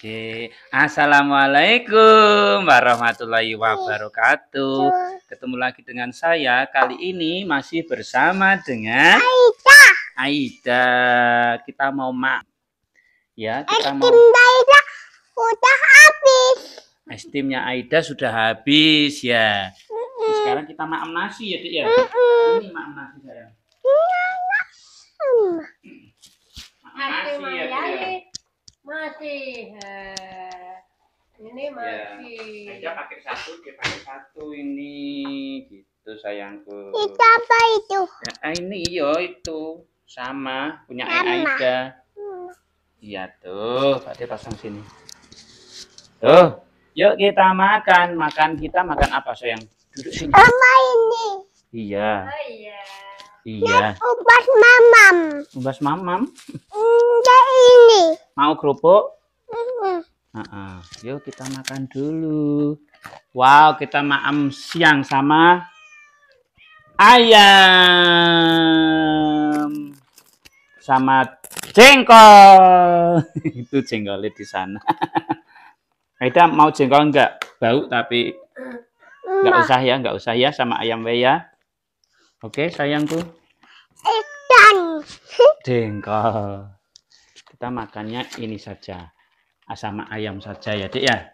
Oke, assalamualaikum warahmatullahi wabarakatuh. Ketemu lagi dengan saya kali ini masih bersama dengan Aida. Aida, kita mau mak. Ya, kita Estim mau. Aida sudah habis. Estimnya Aida sudah habis ya. Sekarang kita makan nasi ya, Dik ya. Ini makan nasi sayang. Iya, makan nasi ya, Dik ya masih eh, ini ya, masih ya, aja pakai satu dia pakai satu ini gitu sayangku itu apa itu ya, ah, ini iyo itu sama punya Aida hmm. iya tuh berarti pasang sini tuh yuk kita makan makan kita makan apa sayang duduk sini sama ini iya oh, iya iya ubas mamam ubas mamam mm. Mau kerupuk? Uh -uh. Yuk kita makan dulu. Wow, kita makan siang sama ayam sama jengkol. Itu jengkol di sana. Aida mau jengkol enggak? Bau tapi enggak usah ya, enggak usah ya sama ayam ya. Oke, sayangku. Ikan. Jengkol kita makannya ini saja ah, sama ayam saja ya dek ya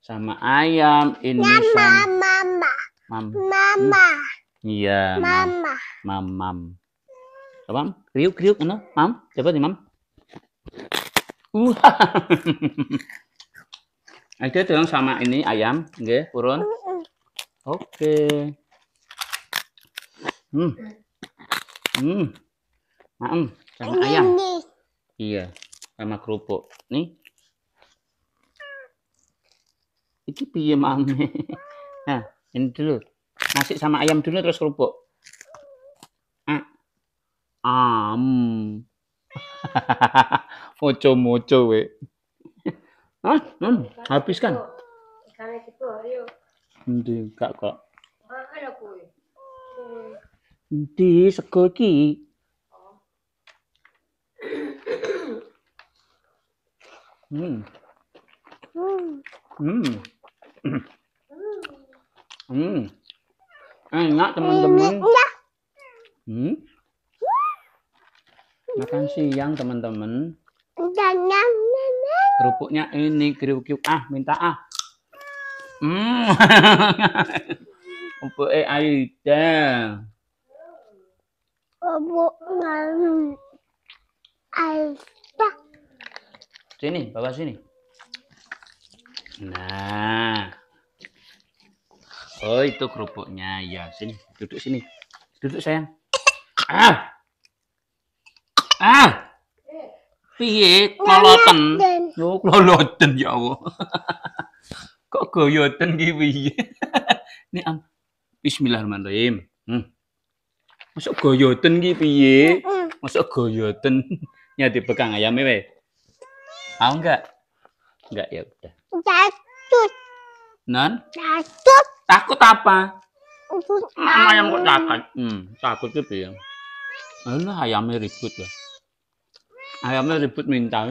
sama ayam ini ya, sama mama mam mama hmm. iya hmm. mama mam mam mam kriuk kriuk mana mam coba nih mam uh ada tulang sama ini ayam oke purun oke okay. hmm hmm mam sama ayam iya sama kerupuk nih ini piye mame nah ini dulu nasi sama ayam dulu terus kerupuk ah am mojo mojo we ah hmm, habiskan nanti enggak kok. nanti sego Hmm. Hmm. hmm. hmm. Hmm. Enak teman-teman. Hmm. Makan siang teman-teman. Kerupuknya ini kerupuk ah minta ah. Hmm. Kerupuk eh Aida. Kerupuk Aida. Sini, bawah sini. Nah. Oh, itu kerupuknya. Ya, sini. Duduk sini. Duduk, sayang. Ah. Ah. Piye kloloten? Yo kloloten ya Allah. Kok goyoten gini ini am. Bismillahirrahmanirrahim. Hmm. Masuk goyoten gini piye? Masuk goyoten. Nyati pegang ayame weh Mau nggak? Nggak ya udah. Takut. Non? Takut. Takut apa? Mama yang kok takut. Hmm, takut itu ya. Alah ayamnya ribut lah. Ya. Ayamnya ribut minta.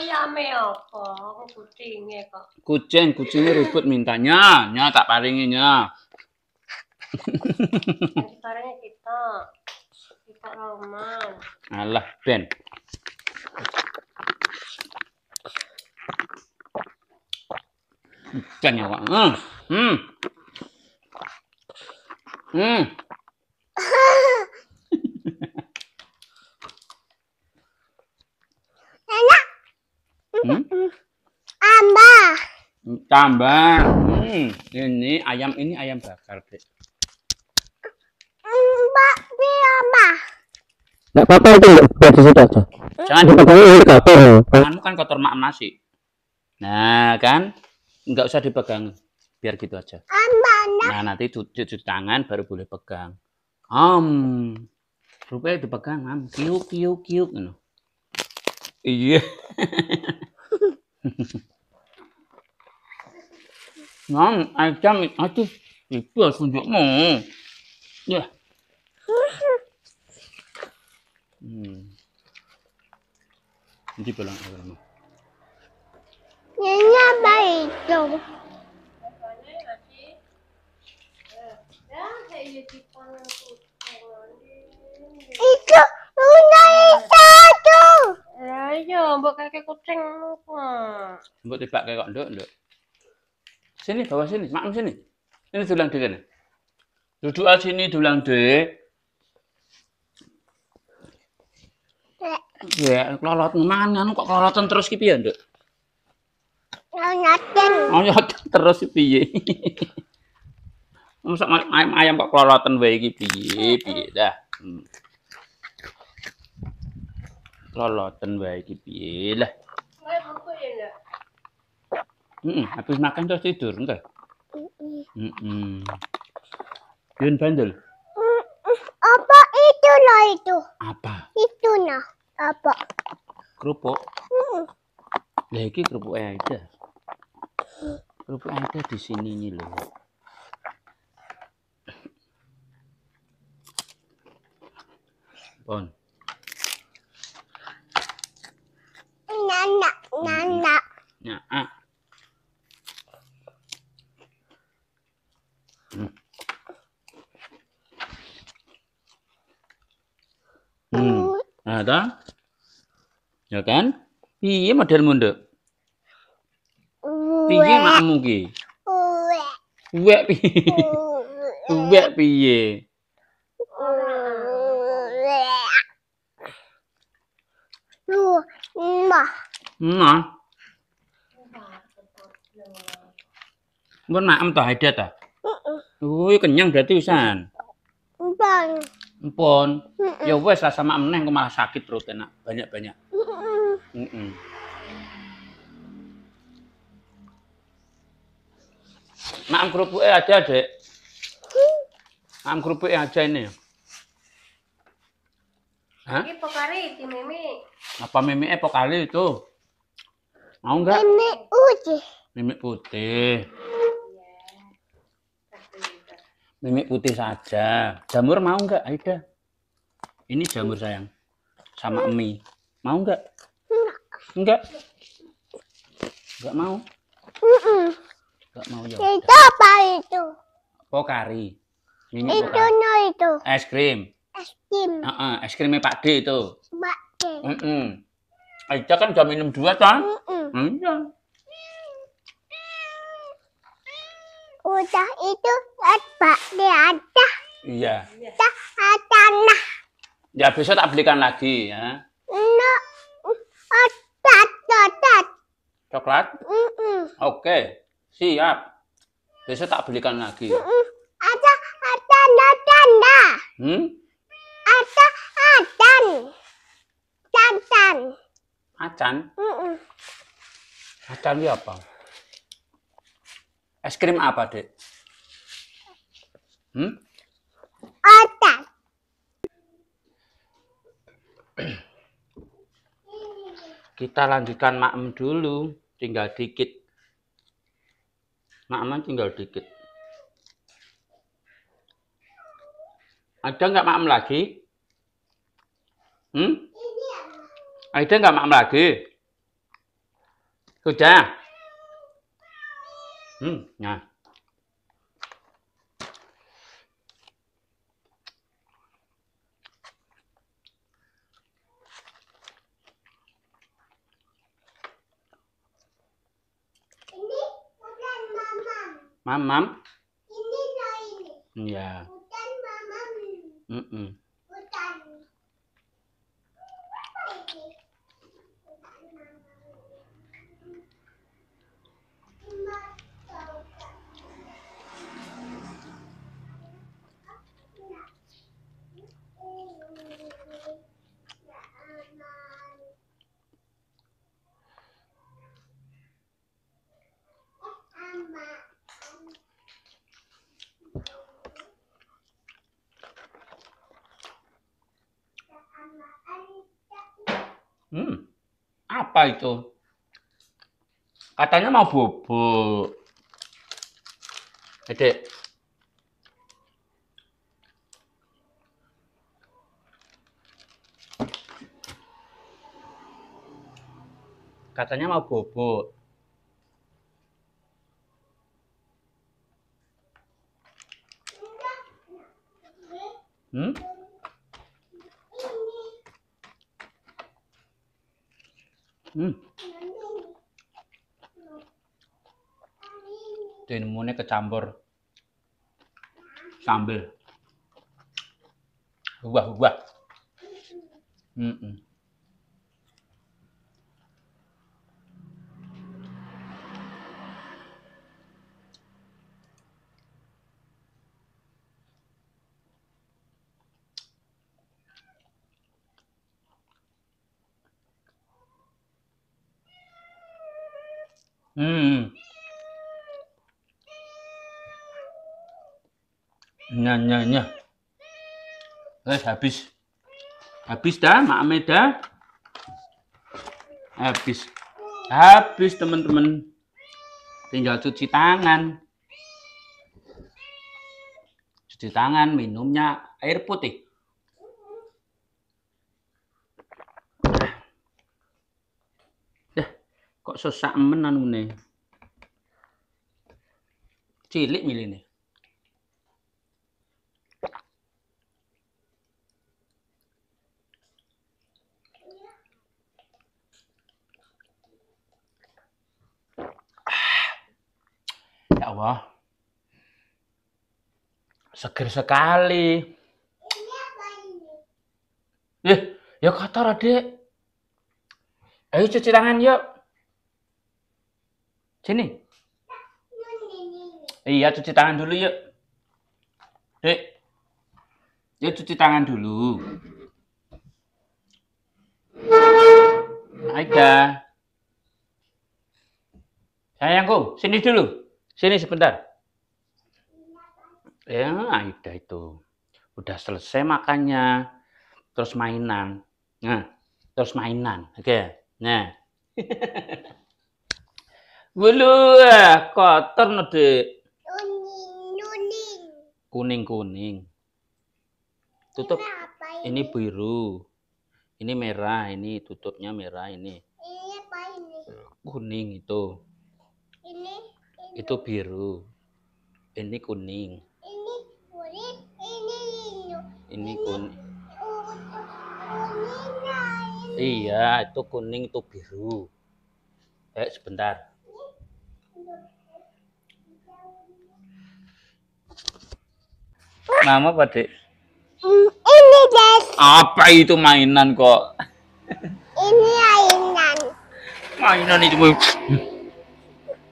Ayamnya apa? Kucingnya kok. Kucing, kucingnya ribut mintanya. Nya tak paringinya. Paringnya kita. Kita roman. Alah, Ben. Jangan nyawa. Hmm. Hmm. Hmm. Enak. Hmm? Tambah. Tambah. Hmm. Ini ayam ini ayam bakar, Dek. Mbak, dia apa? Enggak apa-apa itu, biar di aja. Jangan dipegang kotor. Tanganmu kan kotor makan nasi. Nah, kan nggak usah dipegang. Biar gitu aja. Nah, nanti cuci tangan baru boleh pegang. Om. Rupanya dipegang, am. Kiuk, kiuk, kiuk. Iya. Mam, ayam itu itu tunjukmu. Ya. Hmm. Hindi gitu pa lang alam mo. Yan nga ba ito? Ito! Una ya, isa Ito! Ayo, buat kakek kucing apa? Buat tepat kakek dok, duduk. Sini, bawa sini, makam sini. Ini tulang dek. Duduk sini tulang dia. Ya, kelolot mangan kok kelolotan terus ki piye, Nduk? Kelolotan. Kelolotan terus piye? Masak ayam ayam kok kelolotan wae iki piye, piye dah. Hmm. Kelolotan wae iki piye lah. Mm -mm, habis makan terus tidur enggak? Mm -mm. Hmm. Yun bandel. Apa itu lah itu? Apa? apa Kerupuk. Hmm. Lah iki kerupuk Aida. Kerupuk ada di sini nih loh. Bon. Nana, nana. Nah, ah. Hmm. Hmm. Mm. Ada? Nah, Ya kan? Piye model Nduk? Piye makmu ki? Uwek piye? Uwek piye? Ma. Ma. Mbon maem ta heda ta? Uh, kenyang berarti usan. Empon. Empon. Ya wes rasa maem neh kok malah sakit perut enak banyak-banyak. Mm -mm. Makan kerupuknya eh, aja, Dek. Makan kerupuknya eh, aja ini. Hah? Ini pokari itu Mimi. Apa Mimi eh pokari itu? Mau enggak? Mimi putih. Mimi putih. Mimi putih saja. Jamur mau enggak, Aida? Ini jamur sayang. Sama mie. Mau enggak? Enggak. Enggak mau. Enggak mau ya. Itu apa itu? Pokari. Oh, Minyak itu no itu. Es krim. Es krim. Uh -uh, es krimnya Pak D itu. Pak D. Mm -mm. Aja kan udah minum dua kan? Udah itu eh, Pak D ada. Iya. Ada tanah. Ya besok tak belikan lagi ya. Coklat? Mm -mm. Oke, siap. Besok tak belikan lagi. Mm -mm. Ada ada tanda. Hmm? Ada acan. Acan. Acan? Acan ya apa? Es krim apa, Dek? Hmm? Acan. Kita lanjutkan makem dulu tinggal dikit makman tinggal dikit ada nggak makam lagi hmm ada nggak makam lagi sudah hmm nah Mamam? Ini, nah ini. Ya. Bukan mamam. Mm -mm. Hmm, apa itu? Katanya mau bubuk. ede. katanya mau bubuk. Hmm? Hmm. Dinmunnya kecampur sambel. Buah-buah. Mm -mm. Hmm. Nah, nah, nah. habis. Habis dah, Mak dah. Habis. Habis, teman-teman. Tinggal cuci tangan. Cuci tangan, minumnya air putih. kok sesak menan nih, cilik milih Ya Allah. Seger sekali. Ini eh, Ya, ya kotor, Adik. Ayo cuci tangan yuk. Sini. Iya, cuci tangan dulu yuk. Dek. Yuk cuci tangan dulu. Aida. Sayangku, sini dulu. Sini sebentar. Ya, Aida itu. Udah selesai makannya. Terus mainan. Nah, terus mainan. Oke. Okay. Nah. Wulu eh, kotor nede. Kuning kuning. Kuning kuning. Tutup. Ini, ini? biru. Ini merah. Ini tutupnya merah ini. Ini apa ini? Kuning itu. Ini. ini. Itu biru. Ini kuning. Ini kuning. Ini hijau. Ini kuning. Iya, itu kuning itu biru. Eh, sebentar. Nama apa, Dek? Ini, Dek. Apa itu mainan kok? Ini mainan. Mainan itu.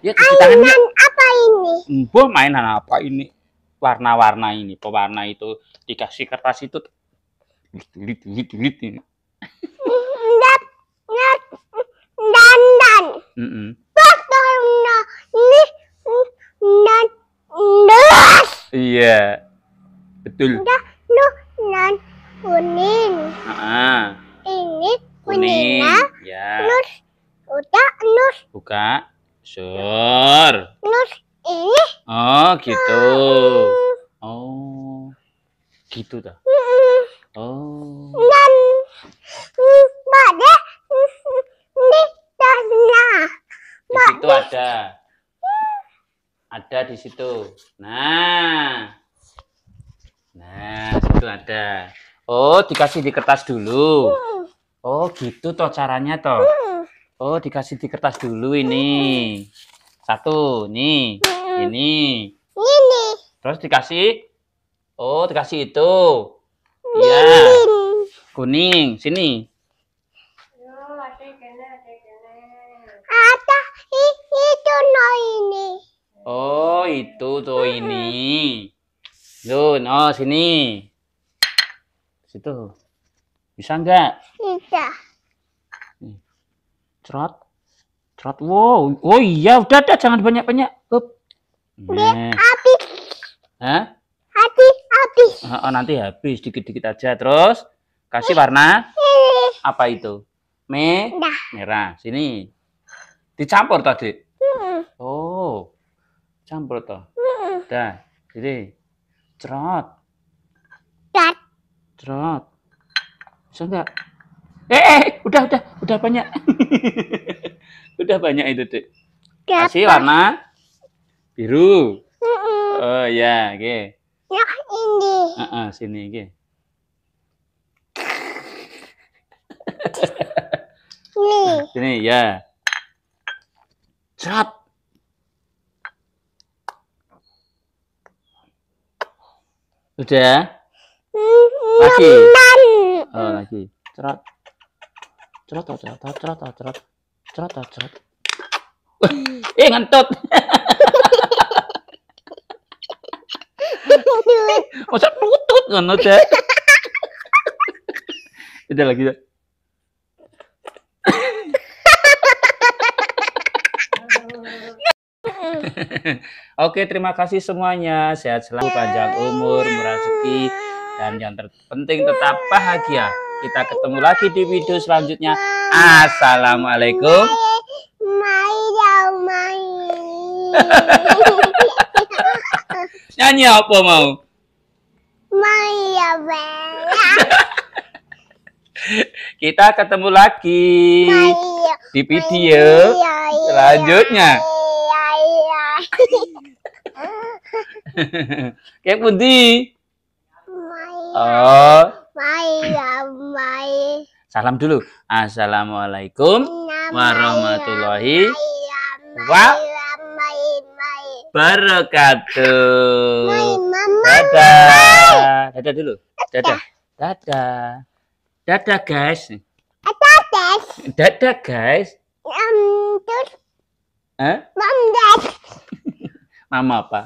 Ya, mainan apa ini? Mbah hmm, mainan apa ini? Warna-warna ini, pewarna itu dikasih kertas itu. Dulit, dulit, dulit ini. Ini, Iya. Yeah. Betul. Udah lu nan kuning. ah Ini kuningnya. Ya. Nus udah nus. Buka. Sur. Nus ini. Oh, gitu. Hmm. Oh. Gitu dah. Hmm. Oh. Nan. Hmm, Bade. Hmm, ini tasnya. Di situ ada. Hmm. Ada di situ. Nah. Nah, itu ada. Oh, dikasih di kertas dulu. Oh, gitu toh caranya toh. Oh, dikasih di kertas dulu ini. Satu, nih. Ini. Ini. Terus dikasih Oh, dikasih itu. Iya. Kuning, sini. Ada itu no ini. Oh, itu tuh ini. Yun, oh sini. Situ. Bisa enggak? Bisa. Trot. Trot. Wow. Oh iya, udah udah. jangan banyak-banyak. Up. Nah. Habis. Hah? Habis, habis. Oh, oh, nanti habis dikit-dikit aja terus kasih warna iya. apa itu? merah. merah. Sini. Dicampur tadi. Oh. Campur toh. Dah. jadi. Trot. Trot. Trot. Bisa enggak? Eh, eh, udah, udah, udah banyak. udah banyak itu, Dek. Kasih warna biru. Mm -mm. Oh, ya, oke. Okay. Ya, ini. Uh -uh, sini, oke. Okay. Ini. Nah, sini, ya. Cerat. Sudah? Ya? Lagi. Oh, lagi. Cerot. Cerot, cerot, cerot, cerot. Cerot, cerot. eh, ngentut. Masa lutut ngentut ya? Udah lagi, ya Oke, terima kasih semuanya. Sehat selalu, panjang umur, merasuki, dan yang terpenting tetap bahagia. Kita ketemu lagi di video selanjutnya. Assalamualaikum. Nyanyi apa mau? Kita ketemu lagi di video selanjutnya. Kayak pundi? Oh. Salam dulu. Assalamualaikum warahmatullahi wabarakatuh. Dadah. Dadah dulu. Dadah. Dadah. Dadah guys. Dadah guys. Dadah guys. Um, huh? Mom, Nama apa?